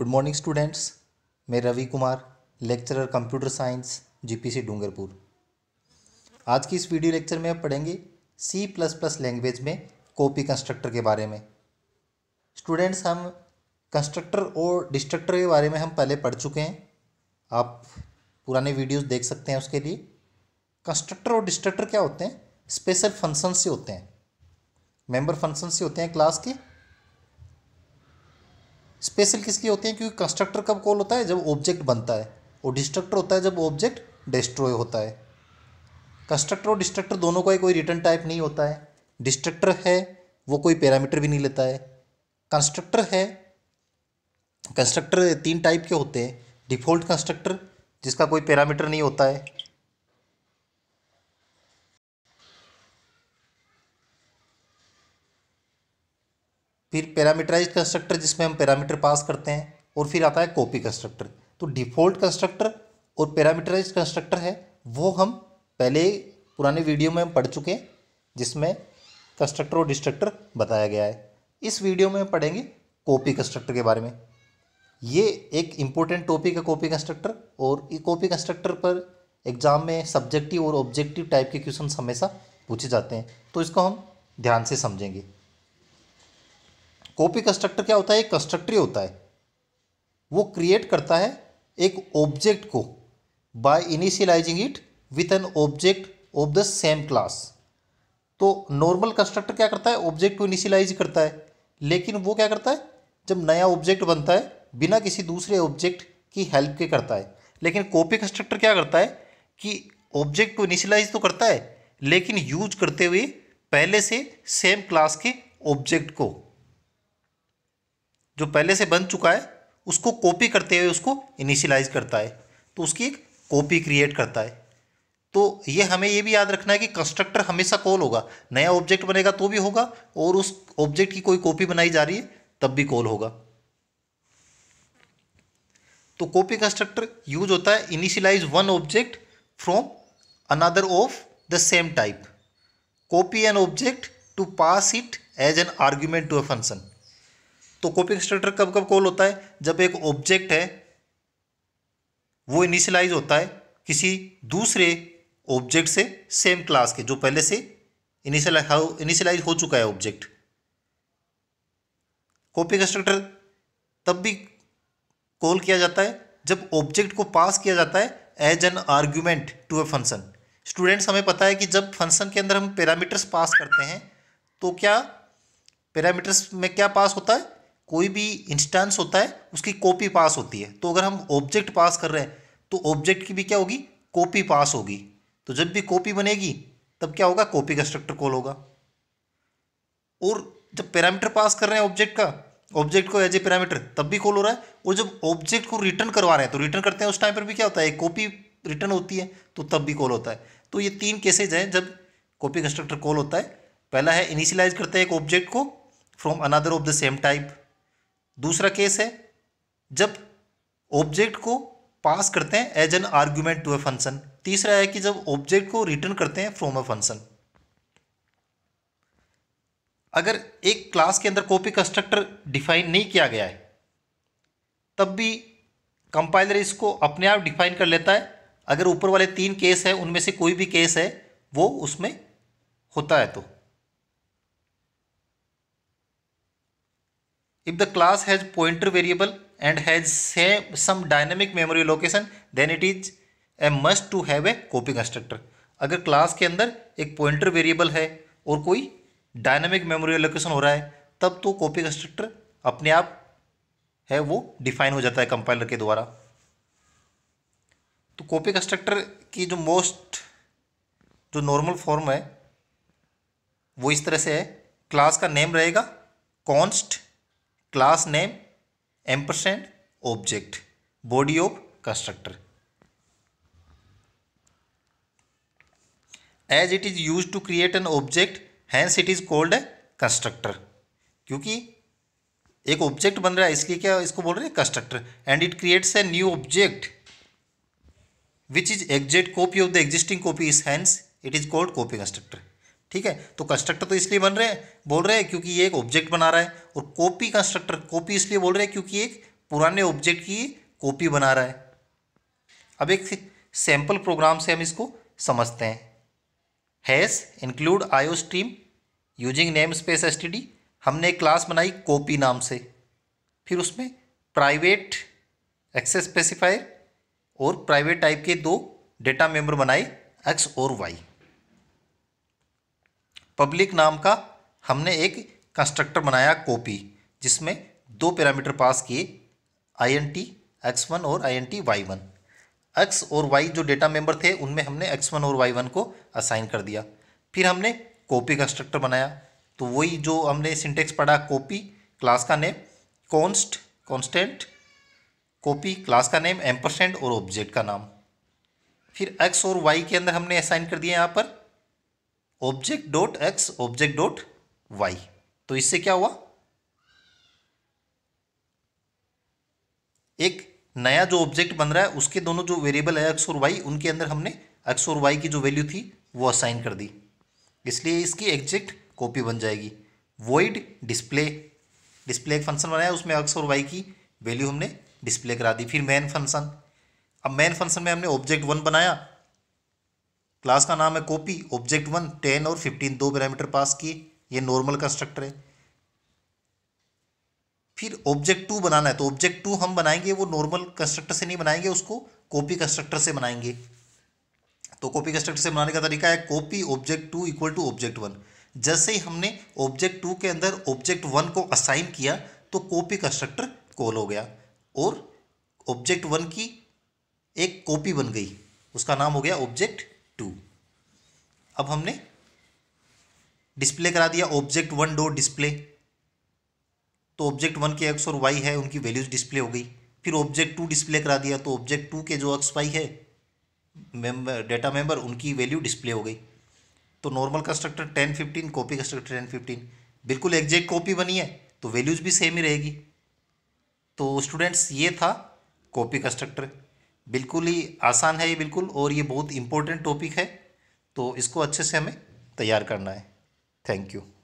good morning students मैं Ravi Kumar lecturer computer science GPC Dungarpur आज की इस वीडियो लेक्चर में आप पढ़ेंगे सी प्लस प्लस लैंग्वेज में कॉपी कंस्ट्रक्टर के बारे में स्टूडेंट्स हम कंस्ट्रक्टर और डिस्ट्रक्टर के बारे में हम पहले पढ़ चुके हैं आप पुराने वीडियोज़ देख सकते हैं उसके लिए कंस्ट्रक्टर और डिस्ट्रक्टर क्या होते हैं स्पेशल फंक्शन से होते हैं मेम्बर फंक्शन से होते हैं क्लास के स्पेशल किसकी होती है क्योंकि कंस्ट्रक्टर कब कॉल होता है जब ऑब्जेक्ट बनता है और डिस्ट्रक्टर होता है जब ऑब्जेक्ट डिस्ट्रॉय होता है कंस्ट्रक्टर और डिस्ट्रक्टर दोनों का ही कोई रिटर्न टाइप नहीं होता है डिस्ट्रक्टर है वो कोई पैरामीटर भी नहीं लेता है कंस्ट्रक्टर है कंस्ट्रक्टर तीन टाइप के होते हैं डिफ़ॉल्ट कंस्ट्रक्टर जिसका कोई पैरामीटर नहीं होता है फिर पैरामीटराइज कंस्ट्रक्टर जिसमें हम पैरामीटर पास करते हैं और फिर आता है कॉपी कंस्ट्रक्टर तो डिफ़ॉल्ट कंस्ट्रक्टर और पैरामीटराइज कंस्ट्रक्टर है वो हम पहले पुराने वीडियो में हम पढ़ चुके हैं जिसमें कंस्ट्रक्टर और डिस्ट्रक्टर बताया गया है इस वीडियो में हम पढ़ेंगे कॉपी कंस्ट्रक्टर के बारे में ये एक इम्पोर्टेंट टॉपिक है कॉपी कंस्ट्रक्टर और ये कॉपी कंस्ट्रक्टर पर एग्जाम में सब्जेक्टिव और ऑब्जेक्टिव टाइप के क्वेश्चन हमेशा पूछे जाते हैं तो इसको हम ध्यान से समझेंगे कॉपी कंस्ट्रक्टर क्या होता है एक कंस्ट्रक्टर होता है वो क्रिएट करता है एक ऑब्जेक्ट को by initializing it with an object of the same class तो नॉर्मल कंस्ट्रक्टर क्या करता है ऑब्जेक्ट को इनिशियलाइज करता है लेकिन वो क्या करता है जब नया ऑब्जेक्ट बनता है बिना किसी दूसरे ऑब्जेक्ट की हेल्प के करता है लेकिन कॉपी कंस्ट्रक्टर क्या करता है कि ऑब्जेक्ट को इनिशियलाइज तो करता है लेकिन यूज करते हुए पहले से सेम क्लास के ऑब्जेक्ट को जो पहले से बन चुका है उसको कॉपी करते हुए उसको इनिशियलाइज करता है तो उसकी एक कॉपी क्रिएट करता है तो ये हमें ये भी याद रखना है कि कंस्ट्रक्टर हमेशा कॉल होगा नया ऑब्जेक्ट बनेगा तो भी होगा और उस ऑब्जेक्ट की कोई कॉपी बनाई जा रही है तब भी कॉल होगा तो कॉपी कंस्ट्रक्टर यूज होता है initialize one object from another of the same type copy an object to pass it as an argument to a function तो कॉपिंग स्ट्रक्चर कब कब कॉल होता है जब एक ऑब्जेक्ट है वो इनिशलाइज होता है किसी दूसरे ऑब्जेक्ट से सेम क्लास के जो पहले से इनिशियल इनिशियलाइज हो चुका है ऑब्जेक्ट कॉपी कंस्ट्रक्टर तब भी कॉल किया जाता है जब ऑब्जेक्ट को पास किया जाता है as an argument to a function students हमें पता है कि जब फंक्शन के अंदर हम पैरामीटर्स पास करते हैं तो क्या पैरामीटर्स में क्या पास होता है कोई भी इंस्टेंस होता है उसकी कॉपी पास होती है तो अगर हम ऑब्जेक्ट पास कर रहे हैं तो ऑब्जेक्ट की भी क्या होगी कॉपी पास होगी तो जब भी कॉपी बनेगी तब क्या होगा कॉपी का कॉल होगा और जब पैरामीटर पास कर रहे हैं ऑब्जेक्ट का ऑब्जेक्ट को एज ए पैरामीटर तब भी कॉल हो रहा है और जब ऑब्जेक्ट को रिटर्न करवा रहे हैं तो रिटर्न करते हैं उस टाइम पर भी क्या होता है एक कॉपी रिटर्न होती है तो तब भी कॉल होता है तो ये तीन केसेज हैं जब कॉपी कंस्ट्रक्टर कॉल होता है पहला है इनिशियलाइज करते हैं एक ऑब्जेक्ट को from another of the same type दूसरा केस है जब ऑब्जेक्ट को पास करते हैं as an argument to a function तीसरा है कि जब ऑब्जेक्ट को रिटर्न करते हैं फ्रॉम अ फंक्शन अगर एक क्लास के अंदर कॉपी कंस्ट्रक्टर डिफाइन नहीं किया गया है तब भी कंपाइलर इसको अपने आप डिफाइन कर लेता है अगर ऊपर वाले तीन केस है उनमें से कोई भी केस है वो उसमें होता है तो if the class has pointer variable and has same some dynamic memory location then it is a must to have a copy constructor अगर क्लास के अंदर एक पॉइंटर वेरिएबल है और कोई डायनामिक मेमोरी लोकेशन हो रहा है तब तो कॉपी कंस्ट्रक्टर अपने आप है वो डिफाइन हो जाता है कंपाइलर के द्वारा तो कॉपी कंस्ट्रक्टर की जो मोस्ट जो नॉर्मल फॉर्म है वो इस तरह से है क्लास का नेम रहेगा const class name ampersand object body of constructor as it is use to create an object hence it is called a constructor क्योंकि एक ऑब्जेक्ट बन रहा है इसलिए क्या इसको बोल रहे हैं constructor and it creates a new object which is exact copy of the existing copy is hence it is called copy constructor ठीक है तो कंस्ट्रक्टर तो इसलिए बन रहे हैं बोल रहे हैं क्योंकि ये एक ऑब्जेक्ट बना रहा है और कॉपी कंस्ट्रक्टर कॉपी इसलिए बोल रहे हैं क्योंकि एक पुराने ऑब्जेक्ट की कॉपी बना रहा है अब एक सैंपल प्रोग्राम से हम इसको समझते हैं hash include iostream using namespace s हमने एक क्लास बनाई कॉपी नाम से फिर उसमें प्राइवेट एक्सेस स्पेसिफायर और प्राइवेट टाइप के दो डेटा मेंबर बनाए एक्स और वाई पब्लिक नाम का हमने एक कंस्ट्रक्टर बनाया कॉपी जिसमें दो पैरामीटर पास किए I N T X one और I N T Y one X और वाई जो डेटा मेंबर थे उनमें हमने एक्स वन और वाई वन को असाइन कर दिया फिर हमने कॉपी कंस्ट्रक्टर बनाया तो वही जो हमने सिंटेक्स पढ़ा कॉपी क्लास का name const constant copy class का नेम एम्परसेंट और ऑब्जेक्ट का नाम फिर एक्स और वाई के अंदर हमने असाइन कर दिया यहाँ पर object dot X object dot Y तो इससे क्या हुआ एक नया जो ऑब्जेक्ट बन रहा है उसके दोनों जो वेरिएबल है एक्स और वाई उनके अंदर हमने एक्स और वाई की जो वैल्यू थी वो असाइन कर दी इसलिए इसकी एग्जैक्ट कॉपी बन जाएगी वॉइड डिस्प्ले डिस्प्ले एक फंक्शन बनाया उसमें एक्स और वाई की वैल्यू हमने डिस्प्ले करा दी फिर मेन फंक्शन अब मेन फंक्शन में हमने ऑब्जेक्ट वन बनाया क्लास का नाम है कॉपी ऑब्जेक्ट वन टेन और फिफ्टीन दो पैरामीटर पास किए ये नॉर्मल कंस्ट्रक्टर है फिर ऑब्जेक्ट टू बनाना है तो ऑब्जेक्ट टू हम बनाएंगे वो नॉर्मल कंस्ट्रक्टर से नहीं बनाएंगे उसको कॉपी कंस्ट्रक्टर से बनाएंगे तो कॉपी कंस्ट्रक्टर से बनाने का तरीका है copy object two equal to object one जैसे ही हमने ऑब्जेक्ट टू के अंदर ऑब्जेक्ट वन को असाइन किया तो कॉपी कंस्ट्रक्टर कॉल हो गया और ऑब्जेक्ट वन की एक कॉपी बन गई उसका नाम हो गया ऑब्जेक्ट टू अब हमने डिस्प्ले करा दिया ऑब्जेक्ट वन डॉट डिस्प्ले तो ऑब्जेक्ट वन के एक्स और वाई है उनकी वैल्यूज डिस्प्ले हो गई फिर ऑब्जेक्ट टू डिस्प्ले करा दिया तो ऑब्जेक्ट टू के जो एक्स वाई है मेंबर डेटा मेंबर उनकी वैल्यू डिस्प्ले हो गई तो normal constructor ten fifteen copy constructor ten fifteen बिल्कुल एग्जैक्ट कॉपी बनी है तो वैल्यूज भी सेम ही रहेगी तो स्टूडेंट्स ये था कॉपी कंस्ट्रक्टर बिल्कुल ही आसान है ये बिल्कुल और ये बहुत इम्पोर्टेंट टॉपिक है तो इसको अच्छे से हमें तैयार करना है थैंक यू